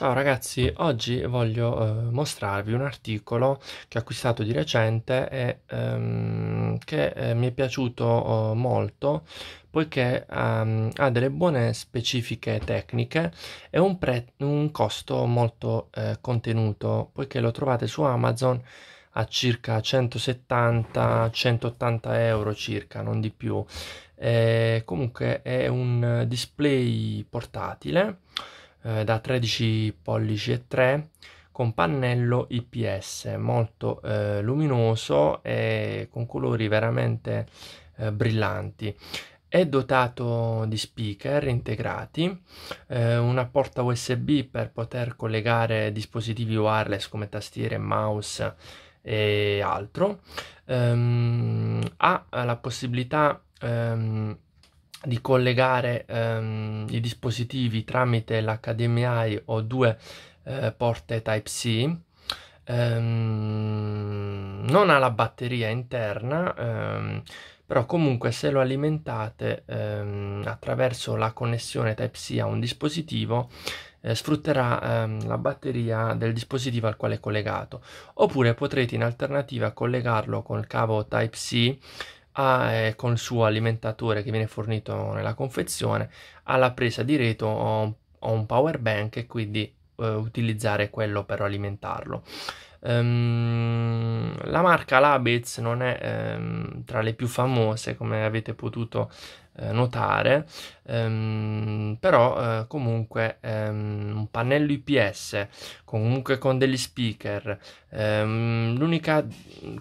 Ciao ragazzi, oggi voglio eh, mostrarvi un articolo che ho acquistato di recente e ehm, che eh, mi è piaciuto oh, molto poiché um, ha delle buone specifiche tecniche e un, un costo molto eh, contenuto poiché lo trovate su Amazon a circa 170-180 euro circa, non di più. E eh, comunque è un display portatile eh, da 13 pollici e 3 con pannello IPS molto eh, luminoso e con colori veramente eh, brillanti. È dotato di speaker integrati, eh, una porta USB per poter collegare dispositivi wireless come tastiere, mouse e altro. Um, ha la possibilità um, di collegare ehm, i dispositivi tramite l'HDMI o due eh, porte Type-C ehm, non ha la batteria interna ehm, però comunque se lo alimentate ehm, attraverso la connessione Type-C a un dispositivo eh, sfrutterà ehm, la batteria del dispositivo al quale è collegato oppure potrete in alternativa collegarlo col cavo Type-C a, eh, con il suo alimentatore che viene fornito nella confezione, alla presa di reto ho, ho un power bank e quindi eh, utilizzare quello per alimentarlo. Um, la marca Labitz non è um, tra le più famose, come avete potuto eh, notare, ehm, però eh, comunque ehm, un pannello IPS, comunque con degli speaker. Ehm, l'unica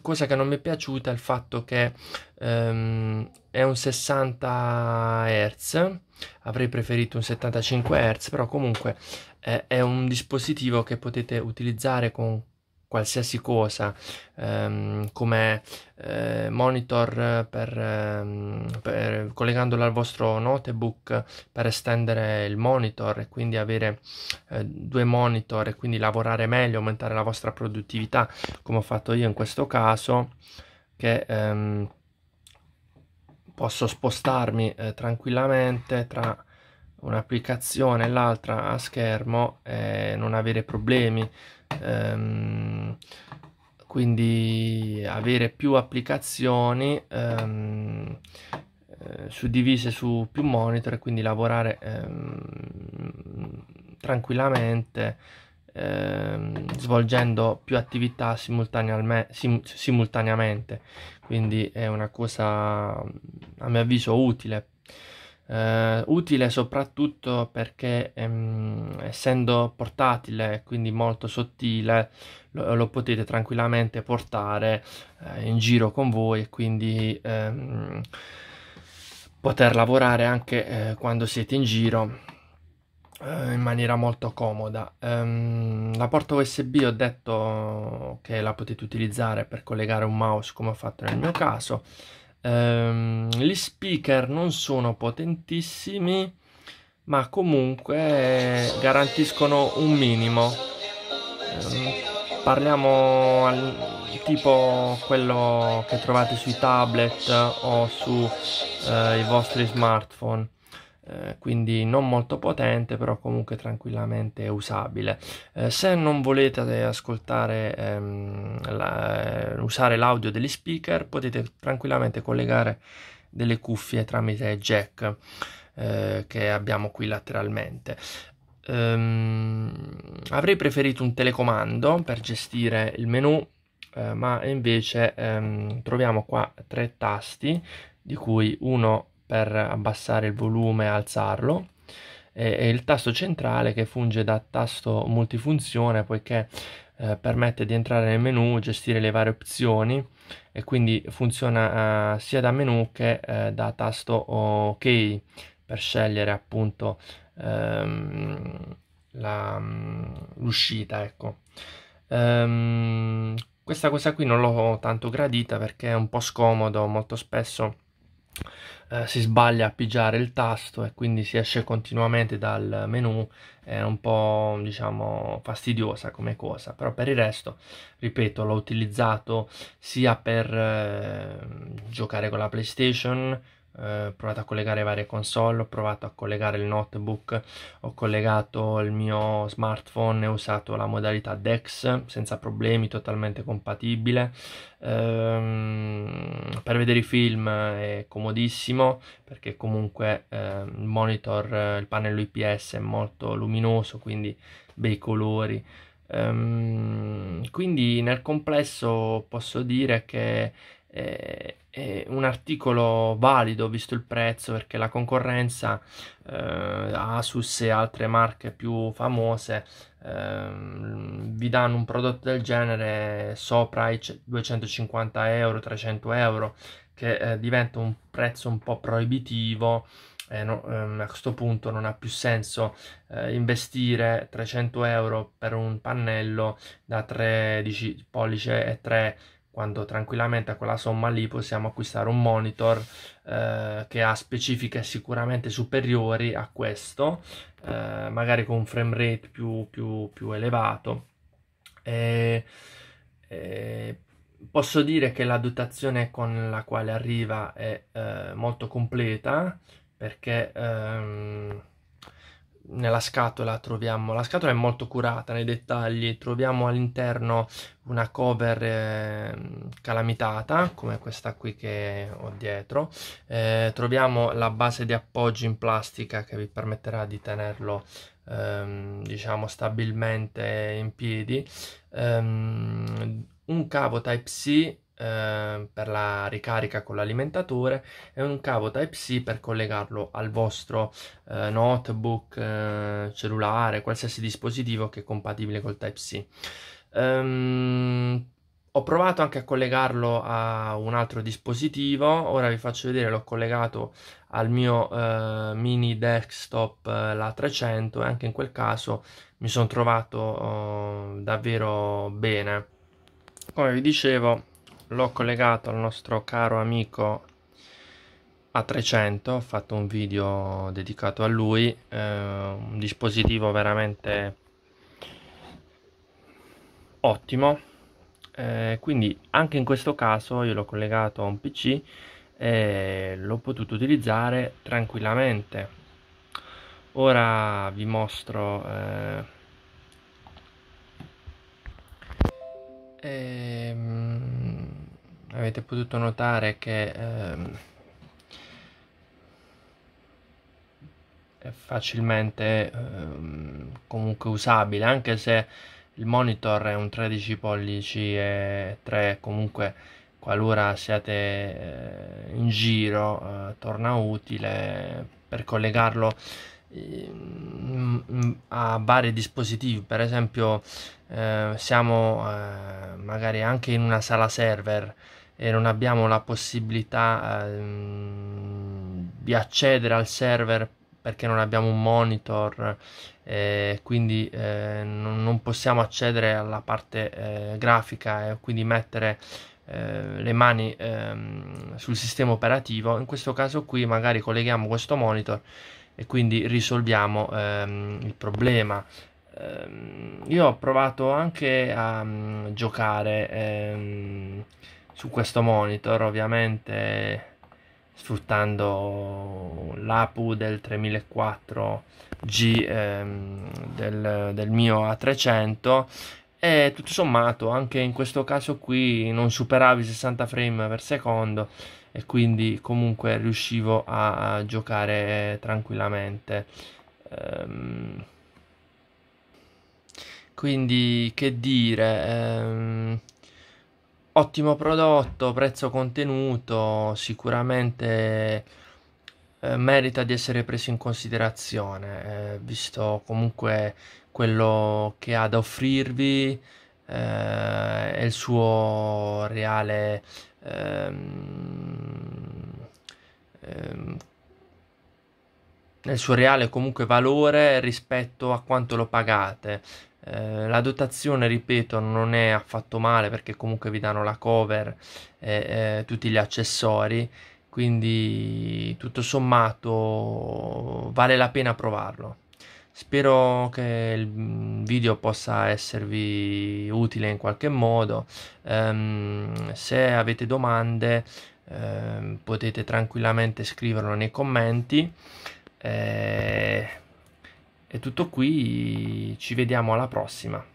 cosa che non mi è piaciuta è il fatto che ehm, è un 60 Hz, avrei preferito un 75 Hz, però comunque eh, è un dispositivo che potete utilizzare con qualsiasi cosa ehm, come eh, monitor per, ehm, per, collegandolo al vostro notebook per estendere il monitor e quindi avere eh, due monitor e quindi lavorare meglio aumentare la vostra produttività come ho fatto io in questo caso che ehm, posso spostarmi eh, tranquillamente tra un'applicazione e l'altra a schermo e eh, non avere problemi ehm, quindi avere più applicazioni ehm, eh, suddivise su più monitor e quindi lavorare ehm, tranquillamente ehm, svolgendo più attività sim simultaneamente quindi è una cosa a mio avviso utile eh, utile soprattutto perché ehm, essendo portatile quindi molto sottile lo, lo potete tranquillamente portare eh, in giro con voi e quindi ehm, poter lavorare anche eh, quando siete in giro eh, in maniera molto comoda um, la porta usb ho detto che la potete utilizzare per collegare un mouse come ho fatto nel mio caso Ehm, gli speaker non sono potentissimi, ma comunque garantiscono un minimo. Ehm, parliamo al, tipo quello che trovate sui tablet o sui eh, vostri smartphone eh, quindi non molto potente però comunque tranquillamente usabile eh, se non volete ascoltare ehm, la, eh, usare l'audio degli speaker potete tranquillamente collegare delle cuffie tramite jack eh, che abbiamo qui lateralmente ehm, avrei preferito un telecomando per gestire il menu eh, ma invece ehm, troviamo qua tre tasti di cui uno per abbassare il volume e alzarlo e, e il tasto centrale che funge da tasto multifunzione poiché eh, permette di entrare nel menu, gestire le varie opzioni e quindi funziona eh, sia da menu che eh, da tasto ok per scegliere appunto ehm, mm, l'uscita ecco ehm, questa cosa qui non l'ho tanto gradita perché è un po' scomodo molto spesso eh, si sbaglia a pigiare il tasto e quindi si esce continuamente dal menu è un po' diciamo fastidiosa come cosa però per il resto ripeto l'ho utilizzato sia per eh, giocare con la playstation eh, ho provato a collegare varie console, ho provato a collegare il notebook, ho collegato il mio smartphone e ho usato la modalità DEX senza problemi, totalmente compatibile. Ehm, per vedere i film è comodissimo perché comunque eh, il monitor, il pannello IPS è molto luminoso, quindi bei colori. Ehm, quindi nel complesso posso dire che è, un articolo valido visto il prezzo perché la concorrenza eh, Asus e altre marche più famose eh, vi danno un prodotto del genere sopra i 250 euro 300 euro che eh, diventa un prezzo un po' proibitivo eh, no, ehm, a questo punto non ha più senso eh, investire 300 euro per un pannello da 13 pollice e 3 quando tranquillamente a quella somma lì possiamo acquistare un monitor eh, che ha specifiche sicuramente superiori a questo, eh, magari con un frame rate più, più, più elevato. E, e posso dire che la dotazione con la quale arriva è eh, molto completa perché ehm, nella scatola troviamo, la scatola è molto curata nei dettagli, troviamo all'interno una cover eh, calamitata come questa qui che ho dietro, eh, troviamo la base di appoggio in plastica che vi permetterà di tenerlo ehm, diciamo stabilmente in piedi, ehm, un cavo Type-C Ehm, per la ricarica con l'alimentatore e un cavo Type-C per collegarlo al vostro eh, notebook, eh, cellulare, qualsiasi dispositivo che è compatibile col Type-C. Um, ehm, ho provato anche a collegarlo a un altro dispositivo, ora vi faccio vedere, l'ho collegato al mio eh, mini desktop eh, la 300 e anche in quel caso mi sono trovato oh, davvero bene. Come vi dicevo, l'ho collegato al nostro caro amico A300 ho fatto un video dedicato a lui eh, un dispositivo veramente ottimo eh, quindi anche in questo caso io l'ho collegato a un pc e l'ho potuto utilizzare tranquillamente ora vi mostro eh, ehm, avete potuto notare che ehm, è facilmente ehm, comunque usabile anche se il monitor è un 13 pollici e 3 comunque qualora siate eh, in giro eh, torna utile per collegarlo ehm, a vari dispositivi per esempio eh, siamo eh, magari anche in una sala server e non abbiamo la possibilità ehm, di accedere al server perché non abbiamo un monitor eh, quindi eh, non, non, possiamo accedere alla parte eh, grafica e quindi mettere eh, le mani ehm, sul sistema operativo in questo caso qui magari colleghiamo questo monitor e quindi risolviamo ehm, il problema ehm, io ho provato anche a um, giocare ehm, su questo monitor ovviamente sfruttando l'APU del 3004G ehm, del, del mio A300 e tutto sommato anche in questo caso qui non superavo i 60 frame per secondo e quindi comunque riuscivo a, giocare tranquillamente ehm, quindi che dire ehm, ottimo prodotto, prezzo contenuto, sicuramente eh, merita di essere preso in considerazione, eh, visto comunque quello che ha da offrirvi eh, e il suo reale ehm, ehm il suo reale comunque valore rispetto a quanto lo pagate. Eh, la dotazione, ripeto, non è affatto male perché comunque vi danno la cover e eh, tutti gli accessori, quindi tutto sommato vale la pena provarlo. Spero che il video possa esservi utile in qualche modo. Um, se avete domande um, potete tranquillamente scriverlo nei commenti. Eh, è tutto qui, ci vediamo alla prossima.